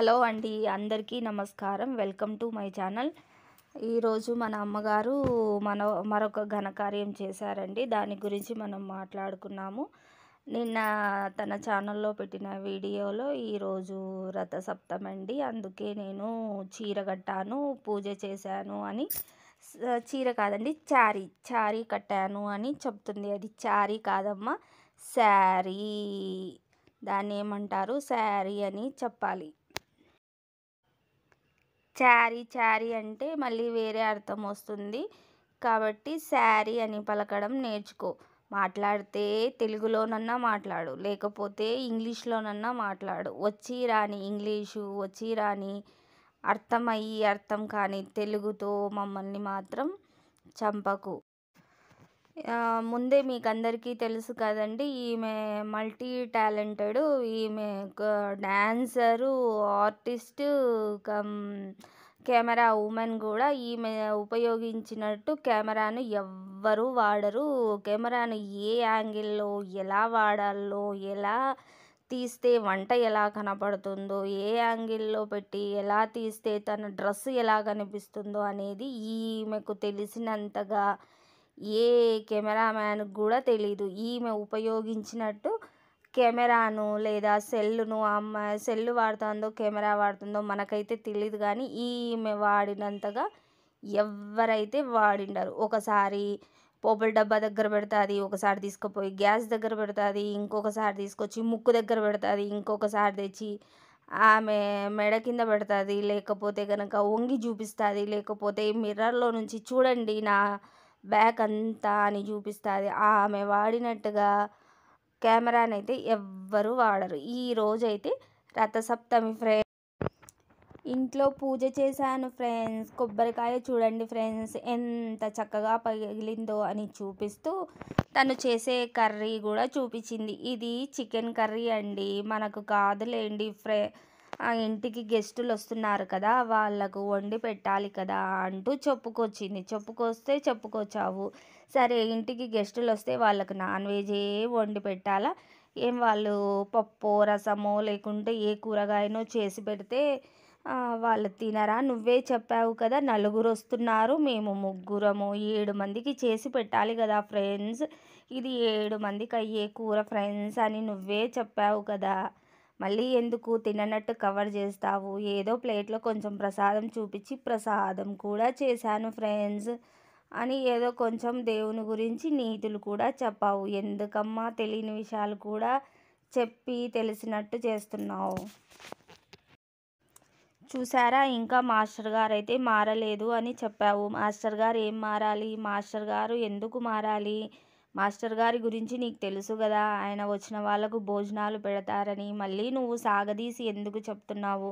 hello అండి అందరికీ నమస్కారం వెల్కమ్ టు మై ఛానల్ ఈరోజు మన అమ్మగారు మన మరొక ఘనకార్యం చేశారండి దాని గురించి మనం మాట్లాడుకున్నాము నిన్న తన ఛానల్లో పెట్టిన వీడియోలో ఈరోజు రథసప్తమి అండి అందుకే నేను చీర కట్టాను పూజ చేశాను అని చీర కాదండి చారీ చారీ కట్టాను అని చెప్తుంది అది చారీ కాదమ్మా శారీ దాన్ని ఏమంటారు శారీ అని చెప్పాలి చారీ చారీ అంటే మళ్ళీ వేరే అర్థం వస్తుంది కాబట్టి శారీ అని పలకడం నేర్చుకో మాట్లాడితే తెలుగులోనన్నా మాట్లాడు లేకపోతే ఇంగ్లీష్లోనన్నా మాట్లాడు వచ్చి రాని ఇంగ్లీషు వచ్చి రాని అర్థమయ్యి అర్థం కాని తెలుగుతో మమ్మల్ని మాత్రం చంపకు ముందే మీకు అందరికీ తెలుసు కదండి ఈమె మల్టీ టాలెంటెడ్ ఈమె dancer artist cum camera women కూడా ఈమె ఉపయోగించినట్టు కెమెరాను ఎవ్వరూ వాడరు కెమెరాను ఏ యాంగిల్లో ఎలా వాడాలో ఎలా తీస్తే వంట ఎలా కనపడుతుందో ఏ యాంగిల్లో పెట్టి ఎలా తీస్తే తన డ్రెస్ ఎలా కనిపిస్తుందో అనేది ఈమెకు తెలిసినంతగా ఏ కెమెరామ్యాన్ కూడా తెలీదు ఈమె ఉపయోగించినట్టు కెమెరాను లేదా సెల్లును అమ్మ సెల్లు వాడుతుందో కెమెరా వాడుతుందో మనకైతే తెలియదు కానీ ఈమె వాడినంతగా ఎవరైతే వాడిండరు ఒకసారి పోపుల డబ్బా దగ్గర పెడుతుంది ఒకసారి తీసుకుపోయి గ్యాస్ దగ్గర పెడుతుంది ఇంకొకసారి తీసుకొచ్చి ముక్కు దగ్గర పెడుతుంది ఇంకొకసారి తెచ్చి ఆమె మెడ కింద పెడుతుంది లేకపోతే కనుక వంగి చూపిస్తుంది లేకపోతే మిర్రర్లో నుంచి చూడండి నా బ్యాక్ అంతా అని చూపిస్తుంది ఆమె వాడినట్టుగా కెమెరానైతే ఎవ్వరు వాడరు ఈ రోజైతే రథసప్తమి ఫ్రెండ్స్ ఇంట్లో పూజ చేశాను ఫ్రెండ్స్ కొబ్బరికాయ చూడండి ఫ్రెండ్స్ ఎంత చక్కగా పగిలిందో అని చూపిస్తూ తను చేసే కర్రీ కూడా చూపించింది ఇది చికెన్ కర్రీ అండి మనకు కాదులేండి ఫ్రే ఆ ఇంటికి గెస్టులు వస్తున్నారు కదా వాళ్ళకు వండి పెట్టాలి కదా అంటూ చెప్పుకొచ్చింది చెప్పుకొస్తే చెప్పుకొచ్చావు సరే ఇంటికి గెస్టులు వస్తే వాళ్ళకు నాన్ వెజే వండి పెట్టాలా ఏం వాళ్ళు పప్పు రసమో లేకుంటే ఏ కూరగాయనో చేసి పెడితే వాళ్ళు తినరా నువ్వే చెప్పావు కదా నలుగురు వస్తున్నారు మేము ముగ్గురము ఏడు మందికి చేసి పెట్టాలి కదా ఫ్రెండ్స్ ఇది ఏడు మందికి అయ్యే కూర ఫ్రెండ్స్ అని నువ్వే చెప్పావు కదా మళ్ళీ ఎందుకు తిననట్టు కవర్ చేస్తావు ఏదో ప్లేట్లో కొంచెం ప్రసాదం చూపించి ప్రసాదం కూడా చేశాను ఫ్రెండ్స్ అని ఏదో కొంచెం దేవుని గురించి నీతులు కూడా చెప్పావు ఎందుకమ్మా తెలియని విషయాలు కూడా చెప్పి తెలిసినట్టు చేస్తున్నావు చూసారా ఇంకా మాస్టర్ గారు అయితే మారలేదు అని చెప్పావు మాస్టర్ గారు ఏం మారాలి మాస్టర్ గారు ఎందుకు మారాలి మాస్టర్ గారి గురించి నీకు తెలుసు కదా ఆయన వచ్చిన వాళ్ళకు భోజనాలు పెడతారని మళ్ళీ నువ్వు సాగదీసి ఎందుకు చెప్తున్నావు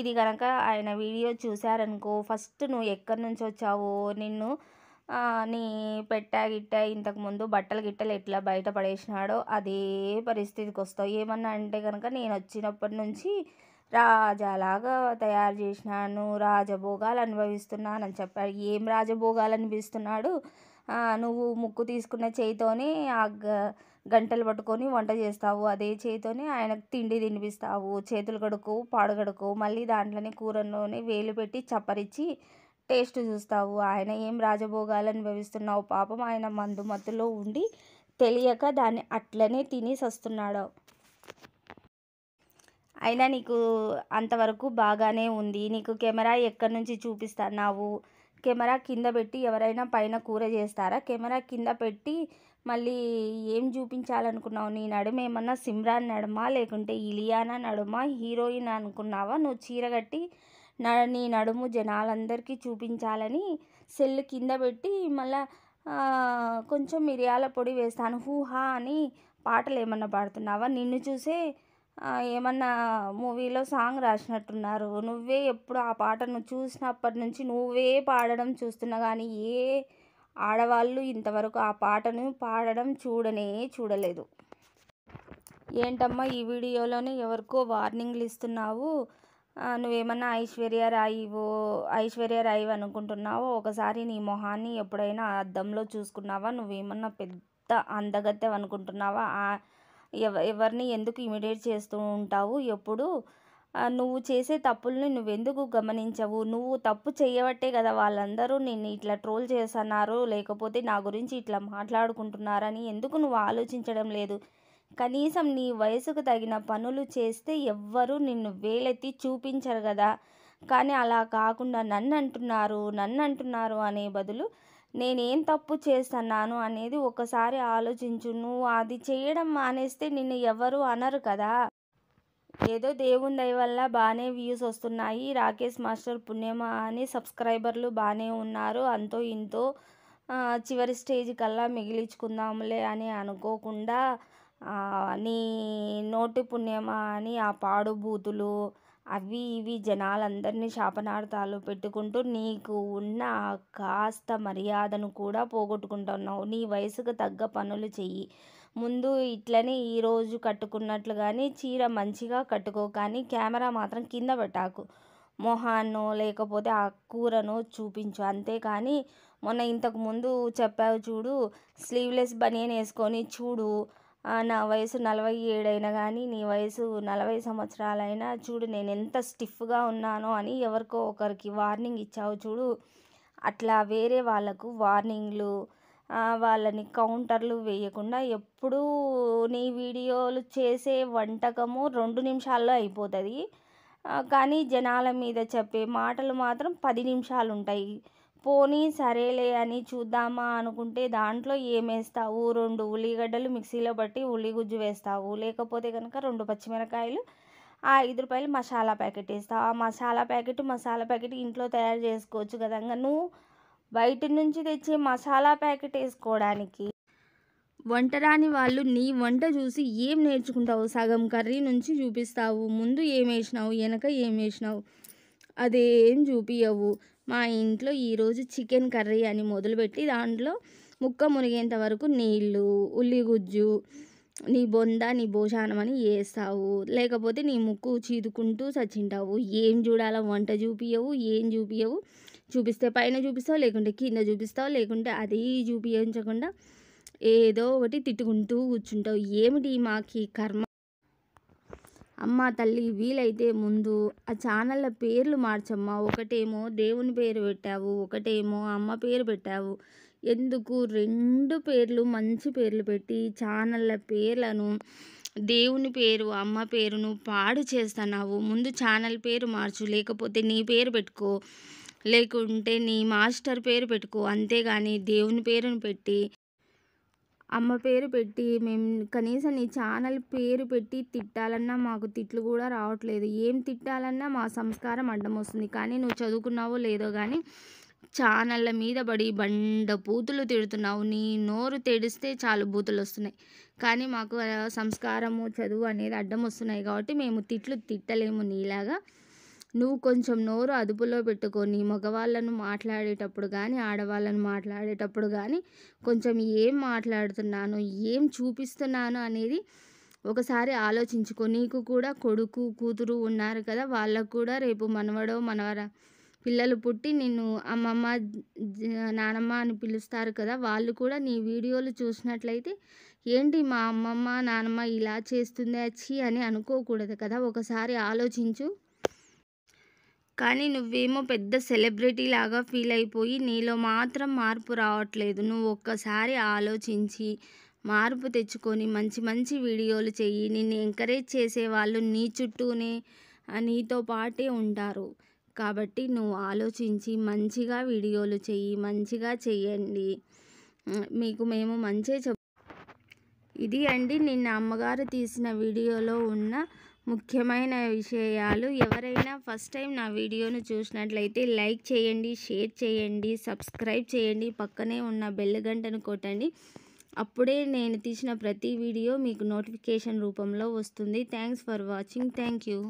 ఇది కనుక ఆయన వీడియో చూశారనుకో ఫస్ట్ నువ్వు ఎక్కడి నుంచి వచ్చావు నిన్ను నీ పెట్టా గిట్టా ఇంతకుముందు బట్టలు గిట్టలు ఎట్లా బయట పడేసినాడో అదే పరిస్థితికి వస్తావు ఏమన్నా అంటే కనుక నేను వచ్చినప్పటి నుంచి రాజాలాగా తయారు చేసినాను రాజభోగాలు అనుభవిస్తున్నాను అని చెప్పాడు ఏం రాజభోగాలు అనిపిస్తున్నాడు నువ్వు ముక్కు తీసుకున్న చేయితోని ఆ గంటలు పట్టుకొని వంట చేస్తావు అదే చేయితోని ఆయనకు తిండి తినిపిస్తావు చేతులు కడుకు పాడు కడుకు మళ్ళీ దాంట్లోనే కూరలోని వేలు పెట్టి చప్పరిచ్చి టేస్ట్ చూస్తావు ఆయన ఏం రాజభోగాలు అనుభవిస్తున్నావు పాపం ఆయన మందు మత్తులో ఉండి తెలియక దాన్ని అట్లనే తినేసి వస్తున్నాడు అయినా నీకు అంతవరకు బాగానే ఉంది నీకు కెమెరా ఎక్కడి నుంచి చూపిస్తున్నావు కెమెరా కింద పెట్టి ఎవరైనా పైన కూర చేస్తారా కెమెరా కింద పెట్టి మళ్ళీ ఏం చూపించాలనుకున్నావు నీ నడుమ ఏమన్నా సిమ్రాన్ నడుమా లేకుంటే ఇలియానా నడుమా హీరోయిన్ అనుకున్నావా నువ్వు చీర కట్టి నీ నడుము జనాలందరికీ చూపించాలని సెల్ కింద పెట్టి మళ్ళా కొంచెం మిరియాల పొడి వేస్తాను హూహా అని పాటలు ఏమన్నా పాడుతున్నావా నిన్ను చూసే ఏమన్నా మూవీలో సాంగ్ రాసినట్టున్నారు నువ్వే ఎప్పుడు ఆ పాటను చూసినప్పటి నుంచి నువ్వే పాడడం చూస్తున్నా కానీ ఏ ఆడవాళ్ళు ఇంతవరకు ఆ పాటను పాడడం చూడనే చూడలేదు ఏంటమ్మా ఈ వీడియోలోనే ఎవరికో వార్నింగ్లు ఇస్తున్నావు నువ్వేమన్నా ఐశ్వర్య రాయివో ఐశ్వర్య రాయివ్ అనుకుంటున్నావో ఒకసారి నీ మొహాన్ని ఎప్పుడైనా అద్దంలో చూసుకున్నావా నువ్వేమన్నా పెద్ద అందగత్తె అనుకుంటున్నావా ఎవరిని ఎందుకు ఇమిడియేట్ చేస్తూ ఉంటావు ఎప్పుడు నువ్వు చేసే తప్పుల్ని నువ్వెందుకు గమనించవు నువ్వు తప్పు చేయబట్టే కదా వాళ్ళందరూ నిన్ను ఇట్లా ట్రోల్ చేస్తున్నారు లేకపోతే నా గురించి ఇట్లా మాట్లాడుకుంటున్నారని ఎందుకు నువ్వు ఆలోచించడం లేదు కనీసం నీ వయసుకు తగిన పనులు చేస్తే ఎవ్వరూ నిన్ను వేలెత్తి చూపించరు కదా కానీ అలా కాకుండా నన్ను అంటున్నారు నన్ను అంటున్నారు అనే బదులు నేనేం తప్పు చేస్తున్నాను అనేది ఒకసారి ఆలోచించు నువ్వు అది చేయడం మానేస్తే నిన్ను ఎవరు అనరు కదా ఏదో దేవుని దయ వల్ల బాగానే వ్యూస్ వస్తున్నాయి రాకేష్ మాస్టర్ పుణ్యమా అని సబ్స్క్రైబర్లు బాగానే ఉన్నారు అంతో ఇంతో చివరి స్టేజ్ కల్లా మిగిలించుకుందాములే అని అనుకోకుండా నీ నోటి పుణ్యమా అని ఆ పాడుబూతులు అవి ఇవి జనాలందరినీ శాపనార్థాలు పెట్టుకుంటూ నీకు ఉన్న కాస్త మర్యాదను కూడా పోగొట్టుకుంటున్నావు నీ వయసుకు తగ్గ పనులు చెయ్యి ముందు ఇట్లనే ఈరోజు కట్టుకున్నట్లు కానీ చీర మంచిగా కట్టుకో కానీ కెమెరా మాత్రం కింద పెట్టాకు మొహాన్నో లేకపోతే ఆ కూరను చూపించు అంతేకాని మొన్న ఇంతకుముందు చెప్పావు చూడు స్లీవ్లెస్ బనియన్ వేసుకొని చూడు నా వయసు నలభై ఏడైనా కానీ నీ వయసు నలభై సంవత్సరాలైనా చూడు నేను ఎంత స్టిఫ్గా ఉన్నానో అని ఎవరికో ఒకరికి వార్నింగ్ ఇచ్చావు చూడు అట్లా వేరే వాళ్ళకు వార్నింగ్లు వాళ్ళని కౌంటర్లు వేయకుండా ఎప్పుడూ నీ వీడియోలు చేసే వంటకము రెండు నిమిషాల్లో అయిపోతుంది కానీ జనాల మీద చెప్పే మాటలు మాత్రం పది నిమిషాలు ఉంటాయి పోనీ సరేలే అని చూద్దామా అనుకుంటే దాంట్లో ఏమేస్తావు రెండు ఉల్లిగడ్డలు మిక్సీలో బట్టి ఉల్లి గుజ్జు వేస్తావు లేకపోతే కనుక రెండు పచ్చిమిరకాయలు ఆ ఐదు రూపాయలు మసాలా ప్యాకెట్ వేస్తావు ఆ మసాలా ప్యాకెట్ మసాలా ప్యాకెట్ ఇంట్లో తయారు చేసుకోవచ్చు కదా నువ్వు బయట నుంచి తెచ్చే మసాలా ప్యాకెట్ వేసుకోవడానికి వంటరాని వాళ్ళు నీ వంట చూసి ఏం నేర్చుకుంటావు సగం కర్రీ నుంచి చూపిస్తావు ముందు ఏం వేసినావు వెనక ఏం వేసినావు అదేం చూపియవు మా ఇంట్లో ఈరోజు చికెన్ కర్రీ అని మొదలుపెట్టి దాంట్లో ముక్క మునిగేంత వరకు నీళ్ళు ఉల్లి గుజ్జు నీ బొంద నీ భోజనం అని వేస్తావు లేకపోతే నీ ముక్కు చీదుకుంటూ చచ్చింటావు ఏం చూడాలా వంట చూపించవు ఏం చూపించవు చూపిస్తే పైన చూపిస్తావు లేకుంటే కింద చూపిస్తావు లేకుంటే అది చూపించకుండా ఏదో ఒకటి తిట్టుకుంటూ కూర్చుంటావు ఏమిటి మాకు కర్మ అమ్మ తల్లి వీలైతే ముందు ఆ ఛానళ్ళ పేర్లు మార్చమ్మా ఒకటేమో దేవుని పేరు పెట్టావు ఒకటేమో అమ్మ పేరు పెట్టావు ఎందుకు రెండు పేర్లు మంచి పేర్లు పెట్టి ఛానళ్ళ పేర్లను దేవుని పేరు అమ్మ పేరును పాడు చేస్తున్నావు ముందు ఛానల్ పేరు మార్చు లేకపోతే నీ పేరు పెట్టుకో లేకుంటే నీ మాస్టర్ పేరు పెట్టుకో అంతేగాని దేవుని పేరును పెట్టి అమ్మ పేరు పెట్టి మేము కనీసం నీ ఛానల్ పేరు పెట్టి తిట్టాలన్నా మాకు తిట్లు కూడా రావట్లేదు ఏం తిట్టాలన్నా మా సంస్కారం అడ్డం వస్తుంది కానీ నువ్వు చదువుకున్నావో లేదో కానీ ఛానళ్ళ మీద పడి బండ బూతులు తిడుతున్నావు నీ నోరు తెడిస్తే చాలు బూతులు వస్తున్నాయి కానీ మాకు సంస్కారము చదువు అనేది అడ్డం వస్తున్నాయి కాబట్టి మేము తిట్లు తిట్టలేము నీలాగా నువ్వు కొంచెం నోరు అదుపులో పెట్టుకొని మగవాళ్ళను మాట్లాడేటప్పుడు కానీ ఆడవాళ్ళను మాట్లాడేటప్పుడు కానీ కొంచెం ఏం మాట్లాడుతున్నాను ఏం చూపిస్తున్నాను అనేది ఒకసారి ఆలోచించుకో నీకు కూడా కొడుకు కూతురు ఉన్నారు కదా వాళ్ళకు కూడా రేపు మనవడో మనవర పిల్లలు పుట్టి నిన్ను అమ్మమ్మ నానమ్మ అని పిలుస్తారు కదా వాళ్ళు కూడా నీ వీడియోలు చూసినట్లయితే ఏంటి మా అమ్మమ్మ నానమ్మ ఇలా చేస్తుంది అచ్చి అని అనుకోకూడదు కదా ఒకసారి ఆలోచించు కానీ నువ్వేమో పెద్ద సెలబ్రిటీ లాగా ఫీల్ అయిపోయి నీలో మాత్రం మార్పు రావట్లేదు నువ్వు ఒక్కసారి ఆలోచించి మార్పు తెచ్చుకొని మంచి మంచి వీడియోలు చెయ్యి నిన్ను ఎంకరేజ్ చేసే వాళ్ళు నీ చుట్టూనే నీతో పాటే ఉంటారు కాబట్టి నువ్వు ఆలోచించి మంచిగా వీడియోలు చెయ్యి మంచిగా చెయ్యండి మీకు మేము మంచి చెప్ ఇది అండి నిన్న అమ్మగారు తీసిన వీడియోలో ఉన్న ముఖ్యమైన విషయాలు ఎవరైనా ఫస్ట్ టైం నా వీడియోను చూసినట్లయితే లైక్ చేయండి షేర్ చేయండి సబ్స్క్రైబ్ చేయండి పక్కనే ఉన్న బెల్ గంటను కొట్టండి అప్పుడే నేను తీసిన ప్రతి వీడియో మీకు నోటిఫికేషన్ రూపంలో వస్తుంది thanks for watching thank you